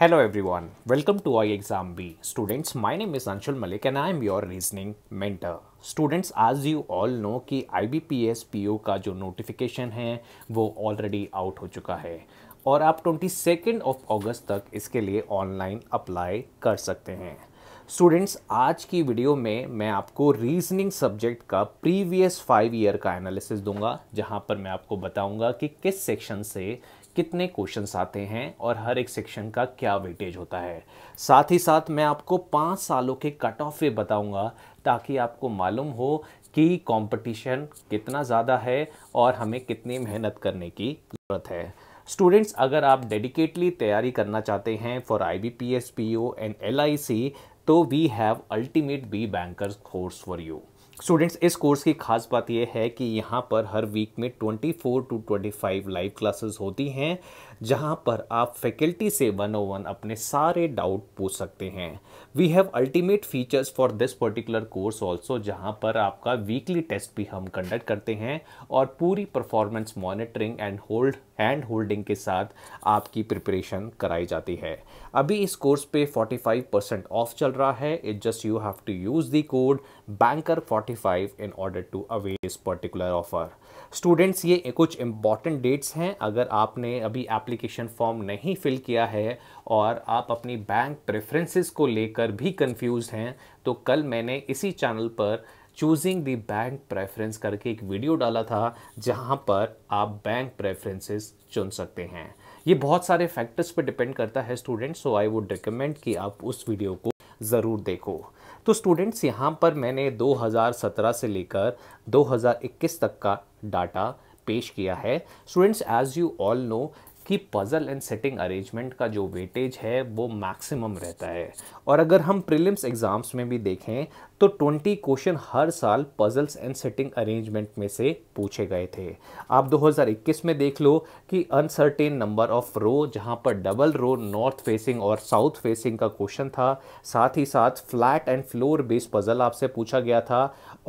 hello everyone welcome to I exam B students my name is Anshul Malik and I am your reasoning mentor students आज you all know कि IBPS PO का जो notification है वो already out हो चुका है और आप ट्वेंटी सेकेंड ऑफ अगस्त तक इसके लिए ऑनलाइन अप्लाई कर सकते हैं स्टूडेंट्स आज की वीडियो में मैं आपको रीजनिंग सब्जेक्ट का प्रीवियस फाइव ईयर का एनालिसिस दूंगा जहां पर मैं आपको बताऊंगा कि किस सेक्शन से कितने क्वेश्चंस आते हैं और हर एक सेक्शन का क्या वेटेज होता है साथ ही साथ मैं आपको पाँच सालों के कट ऑफ भी बताऊँगा ताकि आपको मालूम हो कि कंपटीशन कितना ज़्यादा है और हमें कितनी मेहनत करने की ज़रूरत है स्टूडेंट्स अगर आप डेडिकेटली तैयारी करना चाहते हैं for I B P S P O and L I C तो we have ultimate B bankers course for you students इस कोर्स की खास बात यह है कि यहाँ पर हर वीक में 24 टू 25 लाइव क्लासेस होती हैं जहां पर आप फैकल्टी से वन ओ वन अपने सारे डाउट पूछ सकते हैं we have ultimate features for this particular course also जहां पर आपका वीकली टेस्ट भी हम कंडक्ट करते हैं और पूरी performance monitoring and hold hand holding के साथ आपकी प्रिपरेशन कराई जाती है अभी इस कोर्स पे 45 परसेंट ऑफ चल रहा है it just you have to use the code banker 45 in order to avail this particular offer students ये कुछ इंपॉर्टेंट डेट्स हैं अगर आपने अभी आप एप्लीकेशन फॉर्म नहीं फिल किया है और आप अपनी बैंक प्रेफरेंसेस को लेकर भी कंफ्यूज हैं तो कल मैंने इसी चैनल पर चूजिंग दी बैंक प्रेफरेंस करके एक वीडियो डाला था जहां पर आप बैंक प्रेफरेंसेस चुन सकते हैं ये बहुत सारे फैक्टर्स पर डिपेंड करता है students so I would recommend कि आप उस वीडियो को ज़रूर देखो तो स्टूडेंट्स यहाँ पर मैंने 2017 से लेकर 2021 तक का डाटा पेश किया है students as you all know कि पज़ल एंड सेटिंग अरेंजमेंट का जो वेटेज है वो मैक्सिमम रहता है और अगर हम प्रीलिम्स एग्ज़ाम्स में भी देखें तो 20 क्वेश्चन हर साल पज़ल्स एंड सेटिंग अरेंजमेंट में से पूछे गए थे आप 2021 में देख लो कि अनसर्टेन नंबर ऑफ रो जहां पर डबल रो नॉर्थ फेसिंग और साउथ फेसिंग का क्वेश्चन था साथ ही साथ flat and floor based puzzle आपसे पूछा गया था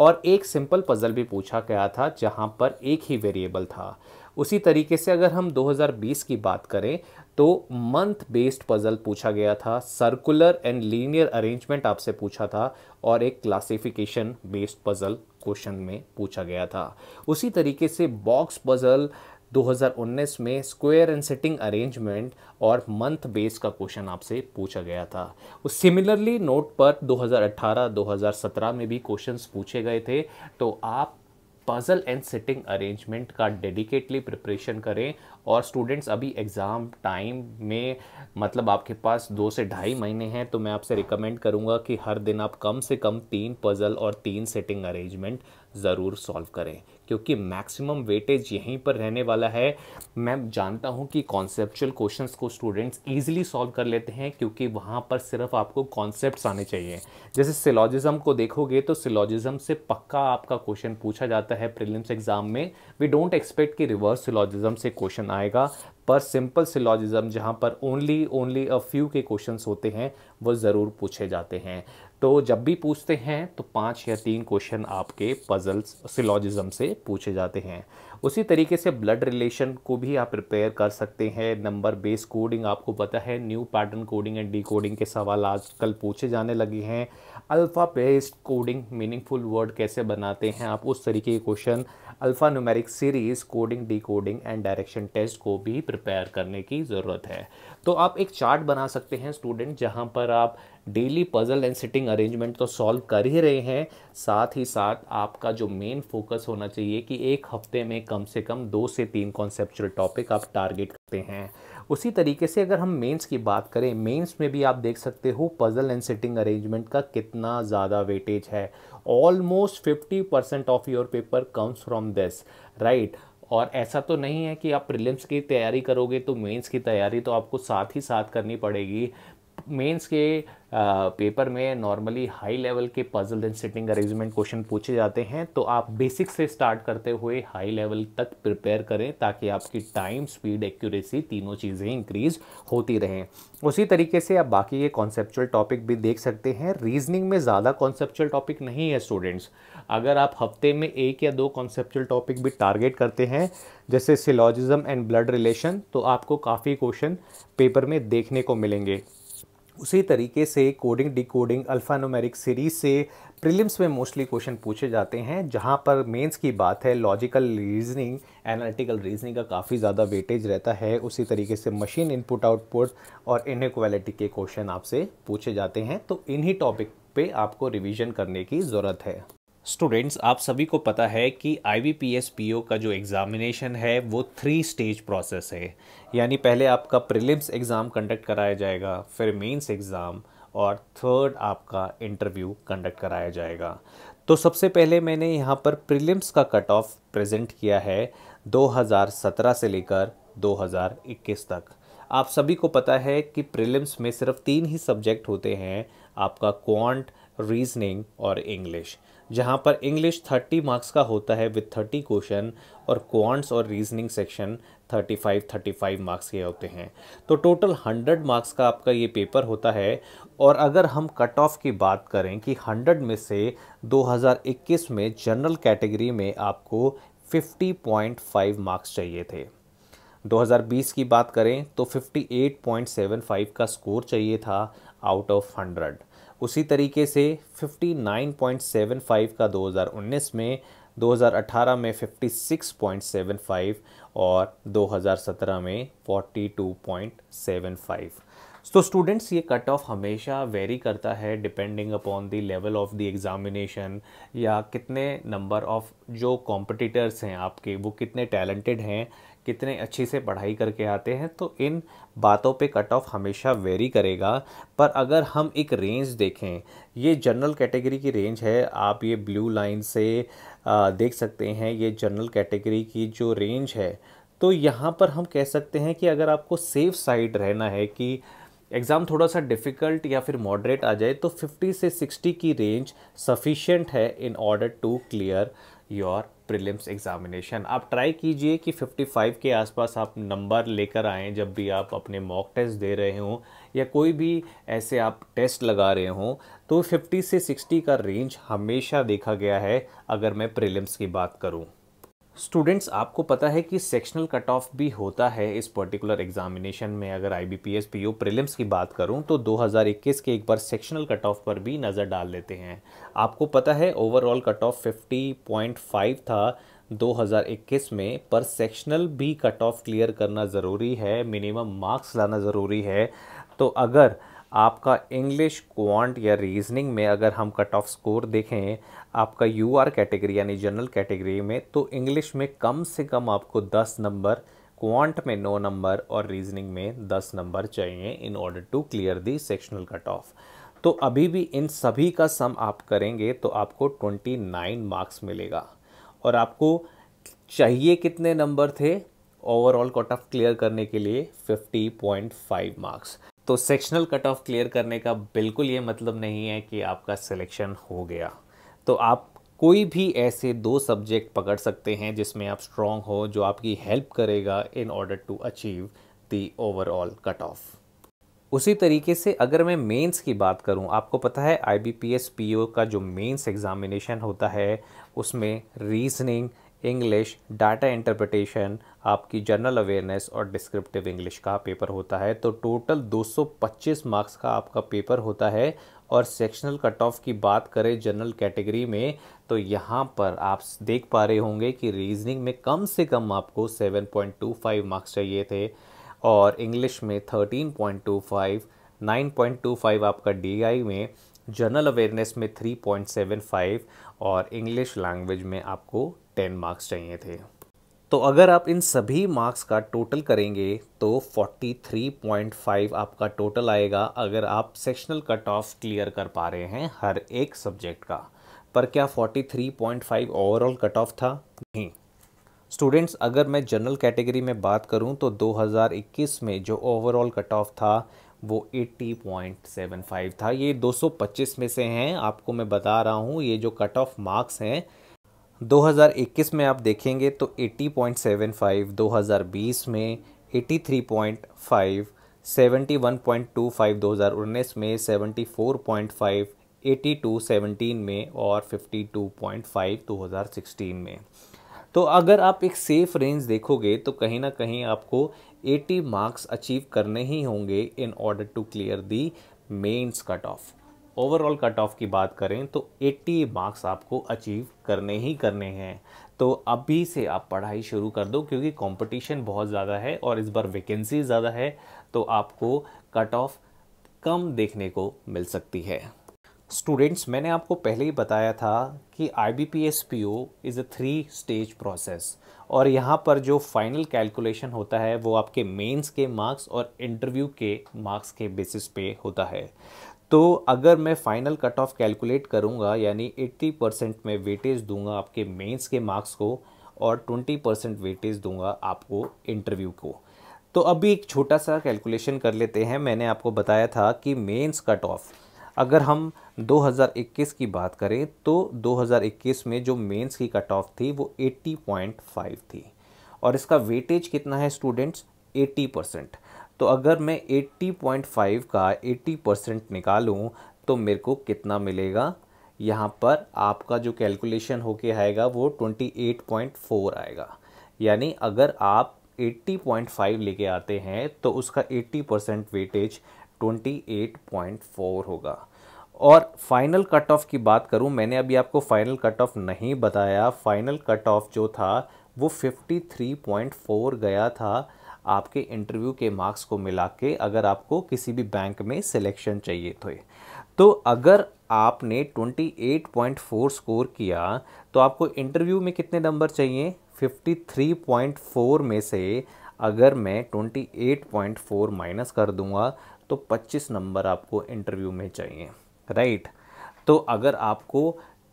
और एक सिंपल पज़ल भी पूछा गया था जहाँ पर एक ही वेरिएबल था उसी तरीके से अगर हम 2020 की बात करें तो मंथ बेस्ड पज़ल पूछा गया था सर्कुलर एंड लीनियर अरेंजमेंट आपसे पूछा था और एक क्लासिफिकेशन बेस्ड पज़ल क्वेश्चन में पूछा गया था उसी तरीके से बॉक्स पज़ल 2019 में स्क्वायर एंड सिटिंग अरेंजमेंट और मंथ बेस का क्वेश्चन आपसे पूछा गया था उस सिमिलरली नोट पर 2018-2017 में भी क्वेश्चंस पूछे गए थे तो आप पज़ल एंड सिटिंग अरेंजमेंट का डेडिकेटली प्रिपरेशन करें और स्टूडेंट्स अभी एग्ज़ाम टाइम में मतलब आपके पास दो से ढाई महीने हैं तो मैं आपसे रिकमेंड करूँगा कि हर दिन आप कम से कम तीन पज़ल और तीन सिटिंग अरेंजमेंट ज़रूर सॉल्व करें क्योंकि मैक्सिमम वेटेज यहीं पर रहने वाला है मैं जानता हूँ कि कॉन्सेप्चुअल क्वेश्चंस को स्टूडेंट्स ईजिली सॉल्व कर लेते हैं क्योंकि वहाँ पर सिर्फ आपको कॉन्सेप्ट आने चाहिए जैसे सिलॉजिज़म को देखोगे तो सिलॉजिज़म से पक्का आपका क्वेश्चन पूछा जाता है प्रिलिम्स एग्जाम में वी डोंट एक्सपेक्ट कि रिवर्स सिलॉजिज़म से क्वेश्चन आएगा पर सिंपल सिलॉजिज्म जहाँ पर ओनली ओनली अ फ्यू के क्वेश्चंस होते हैं वो ज़रूर पूछे जाते हैं तो जब भी पूछते हैं तो पाँच या तीन क्वेश्चन आपके पजल्स सिलॉजिज्म से पूछे जाते हैं उसी तरीके से ब्लड रिलेशन को भी आप प्रिपेयर कर सकते हैं नंबर बेस कोडिंग आपको पता है new pattern coding and decoding के सवाल आजकल पूछे जाने लगे हैं alpha based coding meaningful word कैसे बनाते हैं आप उस तरीके के question alpha numeric series coding decoding and direction test को भी प्रिपेयर करने की ज़रूरत है तो आप एक चार्ट बना सकते हैं स्टूडेंट जहाँ पर आप daily puzzle and sitting arrangement तो सॉल्व कर ही रहे हैं साथ ही साथ आपका जो मेन फोकस होना चाहिए कि एक हफ्ते में कम से कम दो से तीन कॉन्सेप्चुअल टॉपिक आप टारगेट करते हैं उसी तरीके से अगर हम मेंस की बात करें मेंस में भी आप देख सकते हो पजल एंड सिटिंग अरेंजमेंट का कितना ज़्यादा वेटेज है almost fifty percent of your paper comes from this right और ऐसा तो नहीं है कि आप प्रिलिम्स की तैयारी करोगे तो मेंस की तैयारी तो आपको साथ ही साथ करनी पड़ेगी मेंस के पेपर में नॉर्मली हाई लेवल के puzzle and sitting arrangement question पूछे जाते हैं तो आप बेसिक से स्टार्ट करते हुए हाई लेवल तक प्रिपेयर करें ताकि आपकी टाइम स्पीड एक्यूरेसी तीनों चीज़ें इंक्रीज होती रहें उसी तरीके से आप बाकी ये कॉन्सेप्चुअल टॉपिक भी देख सकते हैं रीजनिंग में ज़्यादा कॉन्सेप्चुअल टॉपिक नहीं है स्टूडेंट्स अगर आप हफ्ते में एक या दो कॉन्सेप्चुअल टॉपिक भी टारगेट करते हैं जैसे सिलॉजिज्म एंड ब्लड रिलेशन तो आपको काफ़ी क्वेश्चन पेपर में देखने को मिलेंगे उसी तरीके से कोडिंग डिकोडिंग अल्फ़ानोमेरिक सीरीज से प्रिलिम्स में मोस्टली क्वेश्चन पूछे जाते हैं जहाँ पर मेंस की बात है लॉजिकल रीजनिंग एनालिटिकल रीजनिंग का काफ़ी ज़्यादा वेटेज रहता है उसी तरीके से मशीन इनपुट आउटपुट और इनक्वालिटी के क्वेश्चन आपसे पूछे जाते हैं तो इन्हीं टॉपिक पे आपको रिवीजन करने की ज़रूरत है स्टूडेंट्स आप सभी को पता है कि I V P S P O का जो एग्ज़ामिनेशन है वो थ्री स्टेज प्रोसेस है यानी पहले आपका प्रिलिम्स एग्ज़ाम कंडक्ट कराया जाएगा फिर मेंस एग्ज़ाम और थर्ड आपका इंटरव्यू कंडक्ट कराया जाएगा तो सबसे पहले मैंने यहाँ पर प्रिलिम्स का कट ऑफ प्रेजेंट किया है 2017 से लेकर 2021 तक आप सभी को पता है कि प्रिलिम्स में सिर्फ तीन ही सब्जेक्ट होते हैं आपका क्वांट रीजनिंग और इंग्लिश जहाँ पर इंग्लिश थर्टी मार्क्स का होता है विथ थर्टी क्वेश्चन और क्वांट्स और reasoning section thirty five thirty five marks के होते हैं तो टोटल हंड्रेड मार्क्स का आपका ये पेपर होता है और अगर हम कट ऑफ की बात करें कि हंड्रेड में से 2021 में जनरल कैटेगरी में आपको 50.5 मार्क्स चाहिए थे 2020 की बात करें तो 58.75 का स्कोर चाहिए था आउट ऑफ 100 उसी तरीके से 59.75 का 2019 में 2018 में 56.75 और 2017 में 42.75 तो स्टूडेंट्स ये कट ऑफ हमेशा वेरी करता है depending upon the level of the examination या कितने नंबर ऑफ जो कॉम्पिटिटर्स हैं आपके वो कितने टैलेंटेड हैं कितने अच्छे से पढ़ाई करके आते हैं तो इन बातों पे कट ऑफ हमेशा वेरी करेगा पर अगर हम एक रेंज देखें ये जनरल कैटेगरी की रेंज है आप ये ब्लू लाइन से आ, देख सकते हैं ये जनरल कैटेगरी की जो रेंज है तो यहाँ पर हम कह सकते हैं कि अगर आपको सेफ साइड रहना है कि एग्ज़ाम थोड़ा सा डिफ़िकल्ट या फिर मॉडरेट आ जाए तो 50 से 60 की रेंज सफ़िशेंट है in order to clear your prelims examination आप ट्राई कीजिए कि 55 के आसपास आप नंबर लेकर आएँ जब भी आप अपने मॉक टेस्ट दे रहे हों या कोई भी ऐसे आप टेस्ट लगा रहे हों तो 50 से 60 का रेंज हमेशा देखा गया है अगर मैं प्रीलिम्स की बात करूँ स्टूडेंट्स आपको पता है कि सेक्शनल कट ऑफ भी होता है इस पर्टिकुलर एग्जामिनेशन में अगर I B P S P O prelims की बात करूं तो 2021 के एक बार सेक्शनल कट ऑफ पर भी नज़र डाल लेते हैं आपको पता है ओवरऑल कट ऑफ 50.5 था 2021 में पर सेक्शनल भी कट ऑफ क्लियर करना ज़रूरी है मिनिमम मार्क्स लाना ज़रूरी है तो अगर आपका इंग्लिश क्वांट या रीजनिंग में अगर हम कट ऑफ स्कोर देखें आपका यू आर कैटेगरी यानी जनरल कैटेगरी में तो इंग्लिश में कम से कम आपको दस नंबर क्वांट में नौ नंबर और रीजनिंग में दस नंबर चाहिए in order to clear the sectional cut off तो अभी भी इन सभी का सम आप करेंगे तो आपको ट्वेंटी नाइन मार्क्स मिलेगा और आपको चाहिए कितने नंबर थे ओवरऑल कट ऑफ क्लियर करने के लिए फिफ्टी पॉइंट फाइव मार्क्स तो सेक्शनल कट ऑफ क्लियर करने का बिल्कुल ये मतलब नहीं है कि आपका सिलेक्शन हो गया तो आप कोई भी ऐसे दो सब्जेक्ट पकड़ सकते हैं जिसमें आप स्ट्रॉन्ग हो जो आपकी हेल्प करेगा in order to achieve the overall cut off उसी तरीके से अगर मैं मेंस की बात करूं आपको पता है I B P S P O का जो मेंस एग्ज़ामिनेशन होता है उसमें रीजनिंग इंग्लिश डाटा इंटरप्रटेशन आपकी जनरल अवेयरनेस और डिस्क्रिप्टिव इंग्लिश का पेपर होता है तो टोटल 225 मार्क्स का आपका पेपर होता है और सेक्शनल कट ऑफ की बात करें जनरल कैटेगरी में तो यहाँ पर आप देख पा रहे होंगे कि रीजनिंग में कम से कम आपको 7.25 मार्क्स चाहिए थे और इंग्लिश में 13.25 9.25 आपका डीआई में जनरल अवेयरनेस में 3.75 और इंग्लिश लैंग्वेज में आपको 10 मार्क्स चाहिए थे तो अगर आप इन सभी मार्क्स का टोटल करेंगे तो 43.5 आपका टोटल आएगा अगर आप सेक्शनल कट ऑफ क्लियर कर पा रहे हैं हर एक सब्जेक्ट का पर क्या 43.5 ओवरऑल कट ऑफ था नहीं स्टूडेंट्स अगर मैं जनरल कैटेगरी में बात करूं तो 2021 में जो ओवरऑल कट ऑफ था वो 80.75 था ये 225 में से हैं आपको मैं बता रहा हूँ ये जो कट ऑफ मार्क्स हैं 2021 में आप देखेंगे तो 80.75 2020 में 83.5 71.25 2019 में 74.5 82 17 में और 52.5 2016 में तो अगर आप एक सेफ रेंज देखोगे तो कहीं ना कहीं आपको 80 मार्क्स अचीव करने ही होंगे in order to clear the mains cut off overall cut off की बात करें तो 80 मार्क्स आपको अचीव करने ही करने हैं तो अभी से आप पढ़ाई शुरू कर दो क्योंकि कंपटीशन बहुत ज़्यादा है और इस बार वैकेंसी ज़्यादा है तो आपको कट ऑफ कम देखने को मिल सकती है स्टूडेंट्स मैंने आपको पहले ही बताया था कि I B P S P O is a three stage process और यहाँ पर जो फाइनल कैलकुलेशन होता है वो आपके मेंस के मार्क्स और इंटरव्यू के मार्क्स के बेसिस पे होता है तो अगर मैं फाइनल कट ऑफ कैलकुलेट करूँगा यानी 80 परसेंट मैं वेटेज दूंगा आपके मेंस के मार्क्स को और 20 परसेंट वेटेज दूंगा आपको इंटरव्यू को तो अभी एक छोटा सा कैलकुलेशन कर लेते हैं मैंने आपको बताया था कि मेंस कट ऑफ अगर हम 2021 की बात करें तो 2021 में जो मेंस की कट ऑफ थी वो 80.5 थी और इसका वेटेज कितना है स्टूडेंट्स 80 परसेंट तो अगर मैं 80.5 का 80 परसेंट निकालूँ तो मेरे को कितना मिलेगा यहाँ पर आपका जो कैलकुलेशन होके आएगा वो 28.4 आएगा यानी अगर आप 80.5 लेके आते हैं तो उसका 80 परसेंट वेटेज 28.4 होगा और फाइनल कट ऑफ की बात करूं मैंने अभी आपको फाइनल कट ऑफ नहीं बताया फाइनल कट ऑफ जो था वो 53.4 गया था आपके इंटरव्यू के मार्क्स को मिला के अगर आपको किसी भी बैंक में सिलेक्शन चाहिए तो तो अगर आपने 28.4 स्कोर किया तो आपको इंटरव्यू में कितने नंबर चाहिए 53.4 में से अगर मैं 28.4 माइनस कर दूंगा तो 25 नंबर आपको इंटरव्यू में चाहिए राइट तो अगर आपको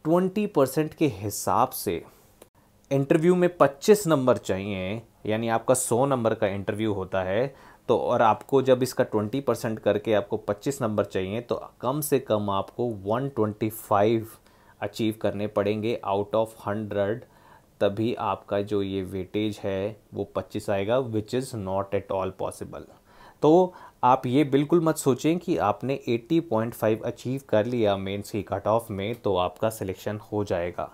20 परसेंट के हिसाब से इंटरव्यू में 25 नंबर चाहिए यानी आपका सौ नंबर का इंटरव्यू होता है तो और आपको जब इसका ट्वेंटी परसेंट करके आपको पच्चीस नंबर चाहिए तो कम से कम आपको वन ट्वेंटी फाइव अचीव करने पड़ेंगे आउट ऑफ हंड्रेड तभी आपका जो ये वेटेज है वो पच्चीस आएगा which is not at all possible तो आप ये बिल्कुल मत सोचें कि आपने 80.5 अचीव कर लिया मेंस की कट ऑफ में तो आपका सिलेक्शन हो जाएगा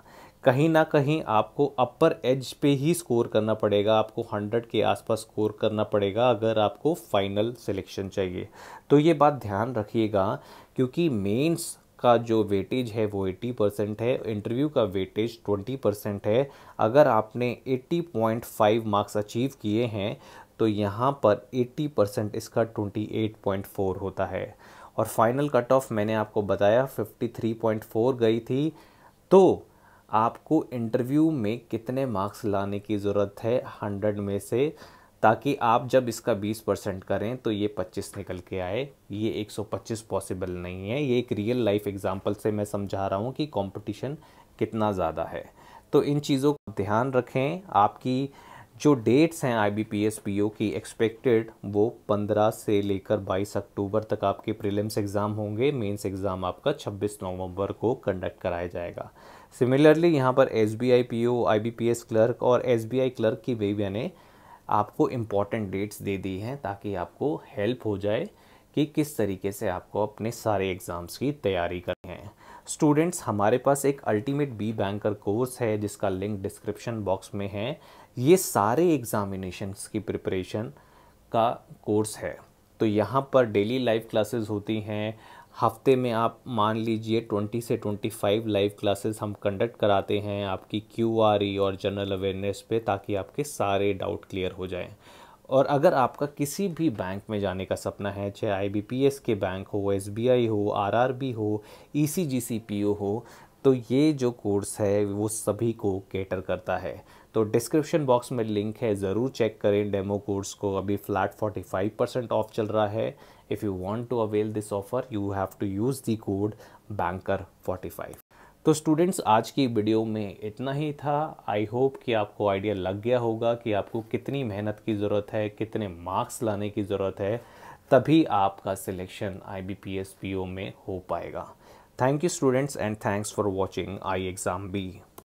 कहीं ना कहीं आपको अपर एज पे ही स्कोर करना पड़ेगा आपको 100 के आसपास स्कोर करना पड़ेगा अगर आपको फाइनल सिलेक्शन चाहिए तो ये बात ध्यान रखिएगा क्योंकि मेंस का जो वेटेज है वो 80 परसेंट है इंटरव्यू का वेटेज 20 परसेंट है अगर आपने 80.5 मार्क्स अचीव किए हैं तो यहाँ पर 80 परसेंट इसका 28.4 होता है और फाइनल कट ऑफ मैंने आपको बताया 53.4 गई थी तो आपको इंटरव्यू में कितने मार्क्स लाने की ज़रूरत है 100 में से ताकि आप जब इसका 20 परसेंट करें तो ये 25 निकल के आए ये 125 पॉसिबल नहीं है ये एक रियल लाइफ एग्जांपल से मैं समझा रहा हूँ कि कंपटीशन कितना ज़्यादा है तो इन चीज़ों का ध्यान रखें आपकी जो डेट्स हैं I B P S P O की एक्सपेक्टेड वो 15 से लेकर 22 अक्टूबर तक आपके प्रीलिम्स एग्ज़ाम होंगे मेंस एग्ज़ाम आपका 26 नवंबर को कंडक्ट कराया जाएगा सिमिलरली यहाँ पर S B I P O I B P S clerk और एस बी आई क्लर्क की वेबिया ने आपको इम्पॉर्टेंट डेट्स दे दी हैं ताकि आपको हेल्प हो जाए कि किस तरीके से आपको अपने सारे एग्ज़ाम्स की तैयारी करनी है स्टूडेंट्स हमारे पास एक अल्टीमेट बी बैंकर कोर्स है जिसका लिंक डिस्क्रिप्शन बॉक्स में है ये सारे एग्ज़ामिनेशंस की प्रिपरेशन का कोर्स है तो यहाँ पर डेली लाइव क्लासेस होती हैं हफ्ते में आप मान लीजिए 20 से 25 लाइव क्लासेस हम कंडक्ट कराते हैं आपकी क्यू e और जनरल अवेयरनेस पे ताकि आपके सारे डाउट क्लियर हो जाएं और अगर आपका किसी भी बैंक में जाने का सपना है चाहे एस के बैंक हो आई हो बी हो ओ e हो तो ये जो कोर्स है वो सभी को कैटर करता है तो डिस्क्रिप्शन बॉक्स में लिंक है ज़रूर चेक करें डेमो कोर्स को अभी फ्लैट 45 परसेंट ऑफ चल रहा है if you want to avail this offer you have to use the code banker 45 तो स्टूडेंट्स आज की वीडियो में इतना ही था आई होप कि आपको आइडिया लग गया होगा कि आपको कितनी मेहनत की ज़रूरत है कितने मार्क्स लाने की ज़रूरत है तभी आपका selection I B P S P O में हो पाएगा thank you students and thanks for watching आई एग्ज़ाम बी